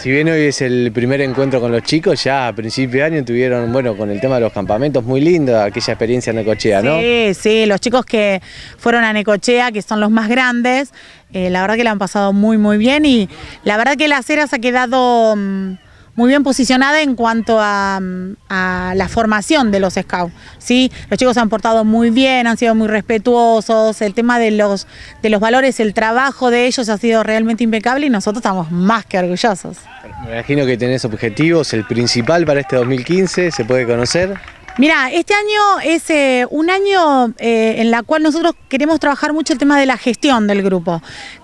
Si bien hoy es el primer encuentro con los chicos, ya a principio de año tuvieron, bueno, con el tema de los campamentos, muy lindo aquella experiencia en Necochea, ¿no? Sí, sí, los chicos que fueron a Necochea, que son los más grandes, eh, la verdad que la han pasado muy, muy bien y la verdad que Las se ha quedado... Mm, muy bien posicionada en cuanto mm, a, la formación de los scouts. ¿sí? Los chicos se han portado muy bien, han sido muy respetuosos, el tema de los, de los valores, el trabajo de ellos ha sido realmente impecable y nosotros estamos más que orgullosos. Me imagino que tenés objetivos, el principal para este 2015, ¿se puede conocer? Mira, este año es eh, un año eh, en la cual nosotros queremos trabajar mucho el tema de la gestión del grupo,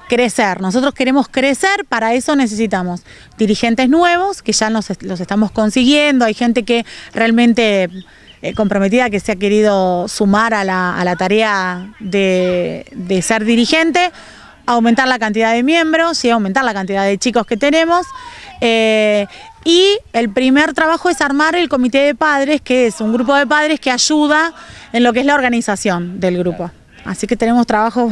crecer. Nosotros queremos crecer, para eso necesitamos dirigentes nuevos, que ya los estamos consiguiendo, hay gente que realmente eh, comprometida que se ha querido sumar a la, tarea de, ser dirigente, aumentar la cantidad de miembros y aumentar la cantidad de chicos que tenemos. Y el primer trabajo es armar el comité de padres, que es un grupo de padres que ayuda en lo que es la organización del grupo. Así que tenemos trabajo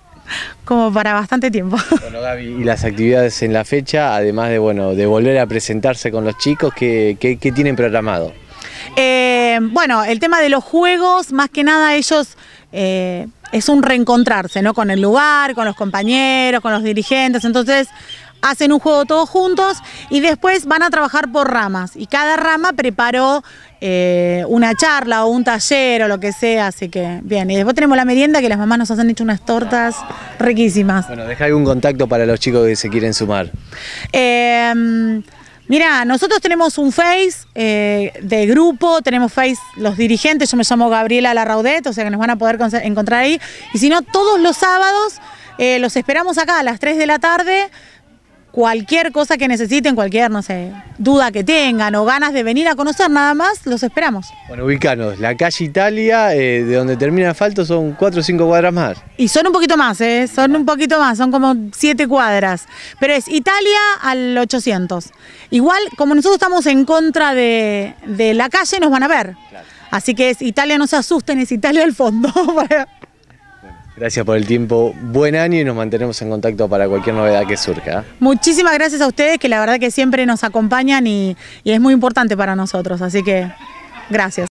como para bastante tiempo. Bueno, Gaby, y las actividades en la fecha, además de, bueno, de volver a presentarse con los chicos, ¿qué, tienen programado? Eh, bueno, el tema de los juegos, más que nada ellos... Eh, es un reencontrarse, ¿no? Con el lugar, con los compañeros, con los dirigentes. Entonces, hacen un juego todos juntos y después van a trabajar por ramas. Y cada rama preparó eh, una charla o un taller o lo que sea, así que bien. Y después tenemos la merienda que las mamás nos han hecho unas tortas riquísimas. Bueno, deja algún contacto para los chicos que se quieren sumar. Em, Mira, nosotros tenemos un Face eh, de grupo, tenemos Face los dirigentes, yo me llamo Gabriela Larraudet, o sea que nos van a poder encontrar ahí. Y si no, todos los sábados eh, los esperamos acá a las 3 de la tarde cualquier cosa que necesiten, cualquier, no sé, duda que tengan o ganas de venir a conocer nada más, los esperamos. Bueno, ubicanos, la calle Italia, eh, de donde termina el asfalto, son cuatro o cinco cuadras más. Y son un poquito más, eh, son un poquito más, son como siete cuadras. Pero es Italia al 800. Igual, como nosotros estamos en contra de, la calle, nos van a ver. Así que es Italia, no se asusten, es Italia al fondo. Gracias por el tiempo, buen año y nos mantenemos en contacto para cualquier novedad que surja. Muchísimas gracias a ustedes que la verdad que siempre nos acompañan y, es muy importante para nosotros, así que gracias.